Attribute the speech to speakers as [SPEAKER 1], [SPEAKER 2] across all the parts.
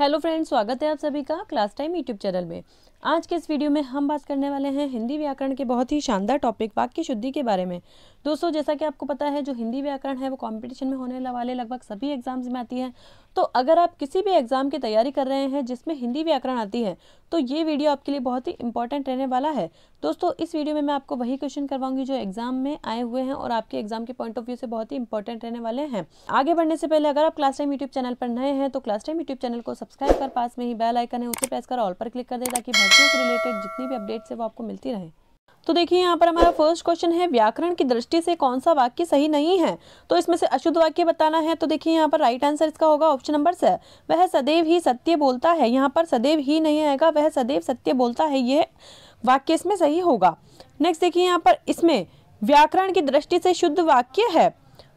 [SPEAKER 1] hello friends स्वागत है आप सभी का क्लास टाइम यूट्यूब चैनल में आज के इस वीडियो में हम बात करने वाले हैं हिंदी व्याकरण के बहुत ही शानदार टॉपिक वाक्य शुद्धि के बारे में दोस्तों जैसा कि आपको पता है जो हिंदी व्याकरण है वो कंपटीशन में होने वाले लगभग सभी एग्जाम्स में आती है तो अगर आप किसी भी एग्ज़ाम की तैयारी कर रहे हैं जिसमें हिंदी व्याकरण आती है तो ये वीडियो आपके लिए बहुत ही इंपॉर्टेंट रहने वाला है दोस्तों इस वीडियो में मैं आपको वही क्वेश्चन करवाऊंगी जो एग्जाम में आए हुए हैं और आपके एग्जाम के पॉइंट ऑफ व्यू से बहुत ही इंपॉर्टेंट रहने वाले हैं आगे बढ़ने से पहले अगर आप क्लास टाइम यूट्यूब चैनल पर नए हैं तो क्लास टाइम यूट्यूब चैनल को सब्सक्राइब कर पास में ही बेल आइकन है उसे प्रेस कर ऑल पर क्लिक कर दे ताकि भर्ती से रिलेटेड जितनी भी अपडेट्स है वो आपको मिलती रहे तो देखिए यहाँ पर हमारा फर्स्ट क्वेश्चन है व्याकरण की दृष्टि से कौन सा वाक्य सही नहीं है तो इसमें से अशुद्ध वाक्य बताना है तो देखिए यहाँ पर राइट आंसर इसका होगा ऑप्शन नंबर से वह सदैव ही सत्य बोलता है यहाँ पर सदैव ही नहीं आएगा वह सदैव सत्य बोलता है ये वाक्य इसमें सही होगा नेक्स्ट देखिए यहाँ पर इसमें व्याकरण की दृष्टि से शुद्ध वाक्य है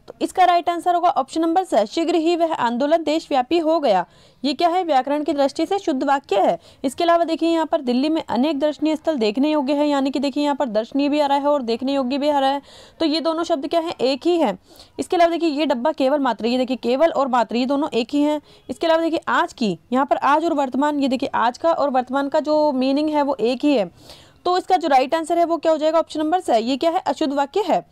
[SPEAKER 1] तो इसका राइट आंसर होगा ऑप्शन नंबर स शीघ्र ही वह आंदोलन देशव्यापी हो गया ये क्या है व्याकरण की दृष्टि से शुद्ध वाक्य है इसके अलावा देखिए यहाँ पर दिल्ली में अनेक दर्शनीय स्थल देखने योग्य है यानी कि देखिए यहाँ पर दर्शनीय भी आ रहा है और देखने योग्य भी आ रहा है तो ये दोनों शब्द क्या है एक ही है इसके अलावा देखिए ये डब्बा केवल मात्र ये देखिए केवल और मात्र ये दोनों एक ही हैं इसके अलावा देखिए आज की यहाँ पर आज और वर्तमान ये देखिए आज का और वर्तमान का जो मीनिंग है वो एक ही है तो इसका जो राइट आंसर है वो क्या हो जाएगा ऑप्शन नंबर स ये क्या है अशुद्ध वाक्य है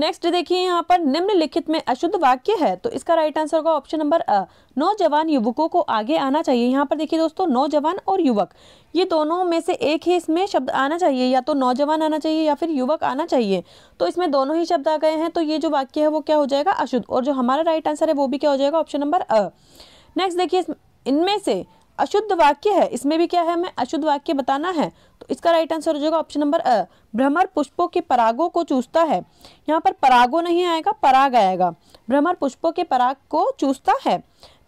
[SPEAKER 1] नेक्स्ट देखिए यहाँ पर निम्नलिखित में अशुद्ध वाक्य है तो इसका राइट आंसर होगा ऑप्शन नंबर अ नौजवान युवकों को आगे आना चाहिए यहाँ पर देखिए दोस्तों नौजवान और युवक ये दोनों में से एक ही इसमें शब्द आना चाहिए या तो नौजवान आना चाहिए या फिर युवक आना चाहिए तो इसमें दोनों ही शब्द आ गए हैं तो ये जो वाक्य है वो क्या हो जाएगा अशुद्ध और जो हमारा राइट आंसर है वो भी क्या हो जाएगा ऑप्शन नंबर अ नेक्स्ट देखिए इनमें से अशुद्ध वाक्य है इसमें भी क्या है हमें अशुद्ध वाक्य बताना है तो इसका राइट आंसर हो जाएगा ऑप्शन नंबर अ भ्रमर पुष्पों के परागों को चूसता है यहाँ पर परागो नहीं आएगा पराग आएगा भ्रमर पुष्पों के पराग को चूसता है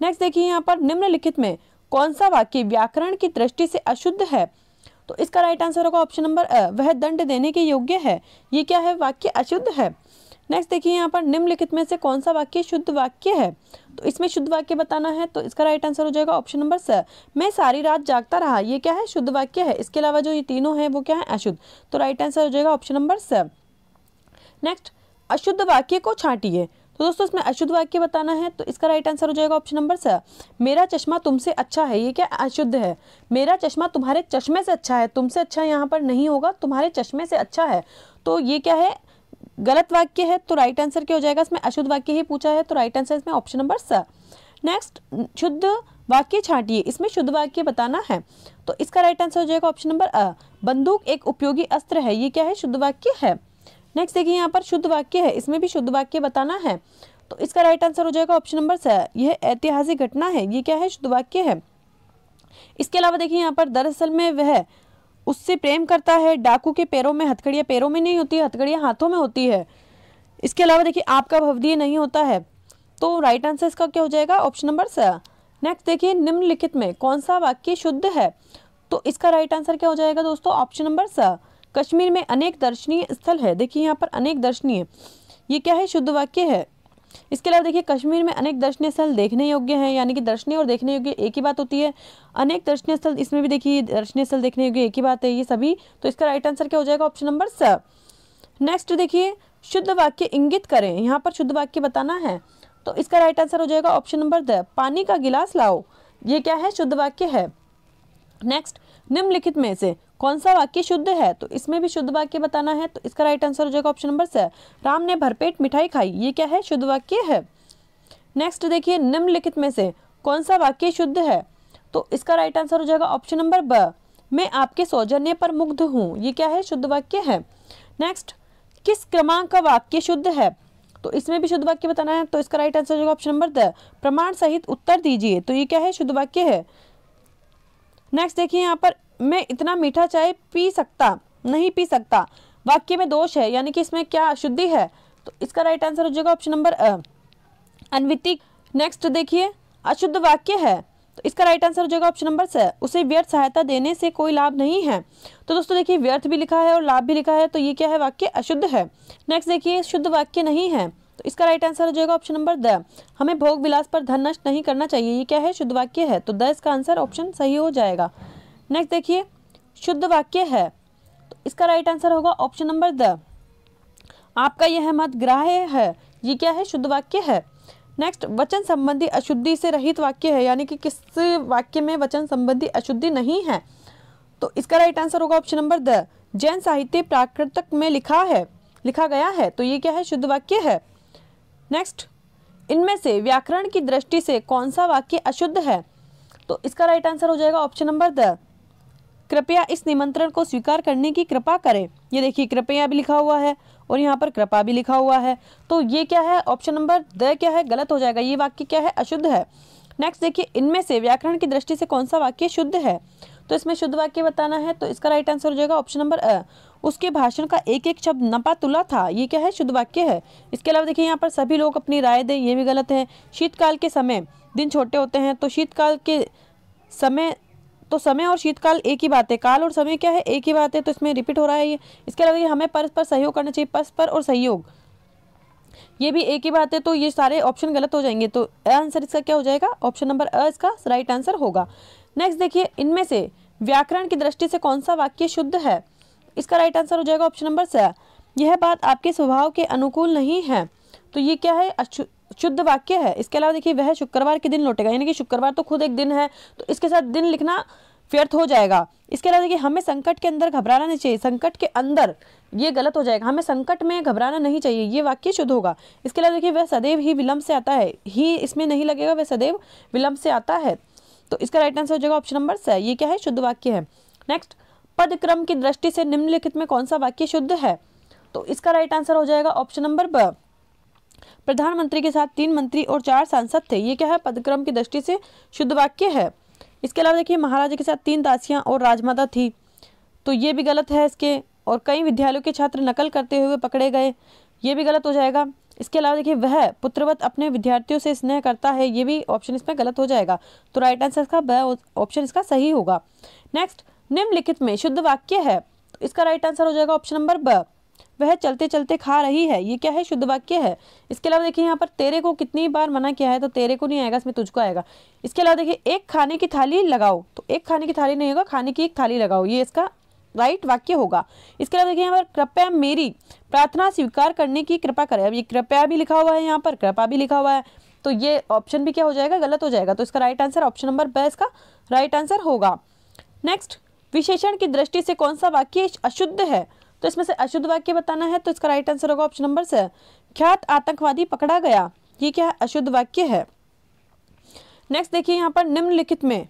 [SPEAKER 1] नेक्स्ट देखिए यहाँ पर निम्नलिखित में कौन सा वाक्य व्याकरण की दृष्टि से अशुद्ध है तो इसका राइट आंसर होगा ऑप्शन नंबर अ वह दंड देने के योग्य है ये क्या है वाक्य अशुद्ध है नेक्स्ट देखिए यहाँ पर निम्नलिखित में से कौन सा वाक्य शुद्ध वाक्य है तो इसमें शुद्ध वाक्य बताना है तो इसका राइट आंसर हो जाएगा ऑप्शन नंबर स मैं सारी रात जागता रहा ये क्या है शुद्ध वाक्य है इसके अलावा जो ये तीनों हैं वो क्या है अशुद्ध तो राइट आंसर हो जाएगा ऑप्शन नंबर स नेक्स्ट अशुद्ध वाक्य को छाटिए तो दोस्तों इसमें अशुद्ध वाक्य बताना है तो इसका राइट आंसर हो जाएगा ऑप्शन नंबर स मेरा चश्मा तुमसे अच्छा है ये क्या अशुद्ध है मेरा चश्मा तुम्हारे चश्मे से अच्छा है तुमसे अच्छा यहाँ पर नहीं होगा तुम्हारे चश्मे से अच्छा है तो ये क्या है गलत वाक्य है तो राइट आंसर क्या हो जाएगा इसमें अशुद्ध वाक्य ही पूछा है तो राइट आंसर इसमें ऑप्शन नंबर स नेक्स्ट शुद्ध वाक्य छाटिए इसमें शुद्ध वाक्य बताना है तो इसका राइट आंसर हो जाएगा ऑप्शन नंबर अ बंदूक एक उपयोगी अस्त्र है ये क्या है शुद्ध वाक्य है नेक्स्ट देखिए यहाँ पर शुद्ध वाक्य है इसमें भी शुद्ध वाक्य बताना है तो इसका राइट आंसर हो जाएगा ऑप्शन नंबर स यह ऐतिहासिक घटना है ये क्या है शुद्ध वाक्य है इसके अलावा देखिए यहाँ पर दरअसल में वह उससे प्रेम करता है डाकू के पैरों में हथकड़ियाँ पैरों में नहीं होती हथकड़ियाँ हाथों में होती है इसके अलावा देखिए आपका भवदीय नहीं होता है तो राइट आंसर इसका क्या हो जाएगा ऑप्शन नंबर स नेक्स्ट देखिए निम्नलिखित में कौन सा वाक्य शुद्ध है तो इसका राइट आंसर क्या हो जाएगा दोस्तों ऑप्शन नंबर स कश्मीर में अनेक दर्शनीय स्थल है देखिए यहाँ पर अनेक दर्शनीय ये क्या है शुद्ध वाक्य है इसके अलावा देखिए कश्मीर में अनेक दर्शनीय स्थल देखने योग्य हैं यानी कि दर्शनीय और देखने योग्य एक ही बात होती है अनेक दर्शनीय स्थल इसमें भी देखिए दर्शनीय स्थल देखने योग्य एक ही बात है ये सभी तो इसका राइट आंसर क्या हो जाएगा ऑप्शन नंबर स नेक्स्ट देखिए शुद्ध वाक्य इंगित करें यहाँ पर शुद्ध वाक्य बताना है तो इसका राइट आंसर हो जाएगा ऑप्शन नंबर द पानी का गिलास लाओ ये क्या है शुद्ध वाक्य है नेक्स्ट निम्नलिखित में से कौन सा वाक्य शुद्ध है तो इसमें भी शुद्ध वाक्य बताना है तो इसका राइट आंसर हो जाएगा ऑप्शन नंबर से राम ने भरपेट मिठाई खाई ये क्या है शुद्ध वाक्य है नेक्स्ट देखिए निम्नलिखित में से कौन सा वाक्य शुद्ध है तो इसका राइट आंसर हो जाएगा ऑप्शन नंबर ब मैं आपके सौजन्य पर मुग्ध हूँ ये क्या है शुद्ध वाक्य है नेक्स्ट किस क्रमांक का वाक्य शुद्ध है तो इसमें भी शुद्ध वाक्य बताना है तो इसका राइट आंसर हो जाएगा ऑप्शन नंबर द प्रमाण सहित उत्तर दीजिए तो ये क्या है शुद्ध वाक्य है नेक्स्ट देखिए यहाँ पर मैं इतना मीठा चाय पी सकता नहीं पी सकता वाक्य में दोष है यानी कि इसमें क्या शुद्धि है तो इसका राइट आंसर हो जाएगा ऑप्शन नंबर अनवित नेक्स्ट देखिए अशुद्ध वाक्य है तो इसका राइट आंसर हो जाएगा ऑप्शन नंबर से उसे व्यर्थ सहायता देने से कोई लाभ नहीं है तो दोस्तों देखिए व्यर्थ भी लिखा है और लाभ भी लिखा है तो ये क्या है वाक्य अशुद्ध है नेक्स्ट देखिए शुद्ध वाक्य नहीं है तो इसका राइट आंसर हो जाएगा ऑप्शन नंबर द हमें भोग विलास पर धन नष्ट नहीं करना चाहिए ये क्या है शुद्ध वाक्य है तो द इसका आंसर ऑप्शन सही हो जाएगा नेक्स्ट देखिए शुद्ध वाक्य है तो इसका राइट आंसर होगा ऑप्शन नंबर द आपका यह मत ग्राह्य है ये क्या है शुद्ध वाक्य है नेक्स्ट वचन संबंधी अशुद्धि से रहित वाक्य है यानी कि किस वाक्य में वचन संबंधी अशुद्धि नहीं है तो इसका राइट आंसर होगा ऑप्शन नंबर द जैन साहित्य प्राकृतक में लिखा है लिखा गया है तो ये क्या है शुद्ध वाक्य है नेक्स्ट इनमें से व्याकरण की दृष्टि से कौन सा वाक्य अशुद्ध है तो इसका राइट आंसर हो जाएगा ऑप्शन नंबर द कृपया इस निमंत्रण को स्वीकार करने की कृपा करें ये देखिए कृपया भी लिखा हुआ है और यहाँ पर कृपा भी लिखा हुआ है तो ये क्या है ऑप्शन नंबर द क्या है गलत हो जाएगा ये वाक्य क्या है अशुद्ध है नेक्स्ट देखिए इनमें से व्याकरण की दृष्टि से कौन सा वाक्य शुद्ध है तो इसमें शुद्ध वाक्य बताना है तो इसका राइट आंसर हो जाएगा ऑप्शन नंबर अ उसके भाषण का एक एक शब्द नपा तुला था ये क्या है शुद्ध वाक्य है इसके अलावा देखिए यहाँ पर सभी लोग अपनी राय दें ये भी गलत है शीतकाल के समय दिन छोटे होते हैं तो शीतकाल के समय तो समय और शीतकाल एक ही बात है काल और समय क्या है एक ही बात है तो इसमें रिपीट हो रहा है ये इसके अलावा देखिए हमें परस्पर सहयोग करना चाहिए परस्पर और सहयोग ये भी एक ही बात है तो ये सारे ऑप्शन गलत हो जाएंगे तो आंसर इसका क्या हो जाएगा ऑप्शन नंबर अ इसका राइट आंसर होगा नेक्स्ट देखिए इनमें से व्याकरण की दृष्टि से कौन सा वाक्य शुद्ध है इसका राइट आंसर हो जाएगा ऑप्शन नंबर स यह बात आपके स्वभाव के अनुकूल नहीं है तो ये क्या है शुद्ध वाक्य है इसके अलावा देखिए वह शुक्रवार के दिन लौटेगा यानी कि शुक्रवार तो खुद एक दिन है तो इसके साथ दिन लिखना व्यर्थ हो जाएगा इसके अलावा देखिए हमें संकट के अंदर घबराना नहीं चाहिए संकट के अंदर ये गलत हो जाएगा हमें संकट में घबराना नहीं चाहिए ये वाक्य शुद्ध होगा इसके अलावा देखिए वह सदैव ही विलंब से आता है ही इसमें नहीं लगेगा वह सदैव विलंब से आता है तो इसका राइट आंसर हो जाएगा ऑप्शन नंबर स ये क्या है शुद्ध वाक्य है नेक्स्ट पद क्रम की दृष्टि से निम्नलिखित में कौन सा वाक्य शुद्ध है तो इसका राइट आंसर हो जाएगा ऑप्शन नंबर ब प्रधानमंत्री के साथ तीन मंत्री और चार सांसद थे ये क्या है पदक्रम की दृष्टि से शुद्ध वाक्य है इसके अलावा देखिए महाराजा के साथ तीन दासियां और राजमाता थी तो ये भी गलत है इसके और कई विद्यालयों के छात्र नकल करते हुए पकड़े गए ये भी गलत हो जाएगा इसके अलावा देखिए वह पुत्रवत अपने विद्यार्थियों से स्नेह करता है ये भी ऑप्शन इसमें गलत हो जाएगा तो राइट आंसर इसका वह ऑप्शन इसका सही होगा नेक्स्ट निम्नलिखित में शुद्ध वाक्य है तो इसका राइट आंसर हो जाएगा ऑप्शन नंबर ब वह चलते चलते खा रही है ये क्या है शुद्ध वाक्य है इसके अलावा देखिए यहाँ पर तेरे को कितनी बार मना किया है तो तेरे को नहीं आएगा इसमें तुझको आएगा इसके अलावा देखिए एक खाने की थाली लगाओ तो एक खाने की थाली नहीं होगा खाने की एक थाली लगाओ ये इसका राइट वाक्य होगा इसके अलावा देखिए यहाँ पर कृपया मेरी प्रार्थना स्वीकार करने की कृपा करें अब ये कृपया भी लिखा हुआ है यहाँ पर कृपा भी लिखा हुआ है तो ये ऑप्शन भी क्या हो जाएगा गलत हो जाएगा तो इसका राइट आंसर ऑप्शन नंबर ब इसका राइट आंसर होगा नेक्स्ट विशेषण की दृष्टि से कौन सा वाक्य अशुद्ध है तो इसमें से अशुद्ध वाक्य बताना है तो इसका राइट आंसर होगा ऑप्शन नंबर से ख्यात आतंकवादी पकड़ा गया ये क्या है अशुद्ध वाक्य है नेक्स्ट देखिए यहाँ पर निम्नलिखित में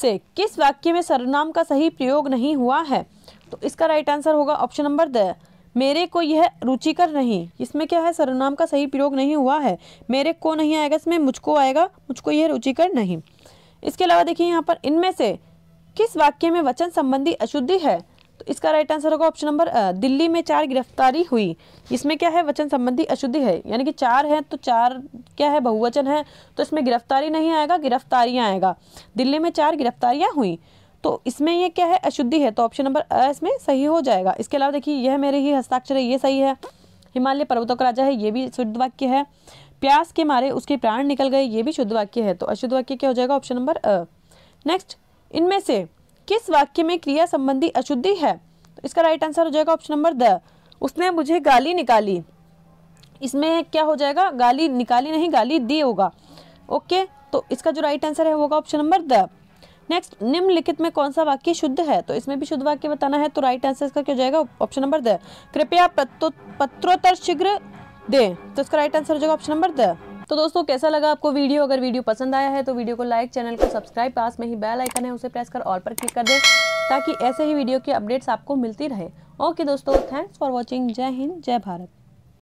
[SPEAKER 1] से किस वाक्य में सर्वनाम का सही प्रयोग नहीं हुआ है तो इसका राइट आंसर होगा ऑप्शन नंबर द मेरे को यह रुचिकर नहीं इसमें क्या है सर्वनाम का सही प्रयोग नहीं हुआ है मेरे को नहीं आएगा इसमें मुझको आएगा मुझको यह रुचिकर नहीं इसके अलावा देखिए यहाँ पर इनमें से किस वाक्य में वचन संबंधी अशुद्धि है तो इसका राइट आंसर होगा ऑप्शन नंबर दिल्ली में चार गिरफ्तारी हुई इसमें क्या है वचन संबंधी अशुद्धि है यानी कि चार है तो चार क्या है बहुवचन है तो इसमें गिरफ्तारी नहीं आएगा गिरफ्तारियाँ आएगा दिल्ली में चार गिरफ्तारियाँ हुई तो इसमें ये क्या है अशुद्धि है तो ऑप्शन नंबर अ इसमें सही हो जाएगा इसके अलावा देखिए यह मेरे ही हस्ताक्षर है ये सही है हिमालय पर्वतों का राजा है ये भी शुद्ध वाक्य है प्यास के मारे उसके प्राण निकल गए ये भी शुद्ध वाक्य है तो अशुद्ध वाक्य क्या हो जाएगा ऑप्शन नंबर अ नेक्स्ट इनमें से किस वाक्य में क्रिया संबंधी अशुद्धि है तो इसका राइट आंसर हो जाएगा ऑप्शन नंबर द उसने मुझे गाली निकाली इसमें क्या हो जाएगा गाली निकाली नहीं गाली दी होगा ओके तो इसका जो राइट आंसर है वो होगा ऑप्शन नंबर द नेक्स्ट निम्नलिखित में कौन सा वाक्य शुद्ध है तो इसमें भी शुद्ध वाक्य बताना है तो राइट आंसर इसका क्या हो जाएगा ऑप्शन नंबर द कृपया पत्रोत्तर शीघ्र दे तो इसका राइट आंसर हो जाएगा ऑप्शन नंबर द तो दोस्तों कैसा लगा आपको वीडियो अगर वीडियो पसंद आया है तो वीडियो को लाइक चैनल को सब्सक्राइब पास में ही बेल आइकन है उसे प्रेस कर ऑल पर क्लिक कर दें ताकि ऐसे ही वीडियो की अपडेट्स आपको मिलती रहे ओके दोस्तों थैंक्स फॉर वॉचिंग जय हिंद जय भारत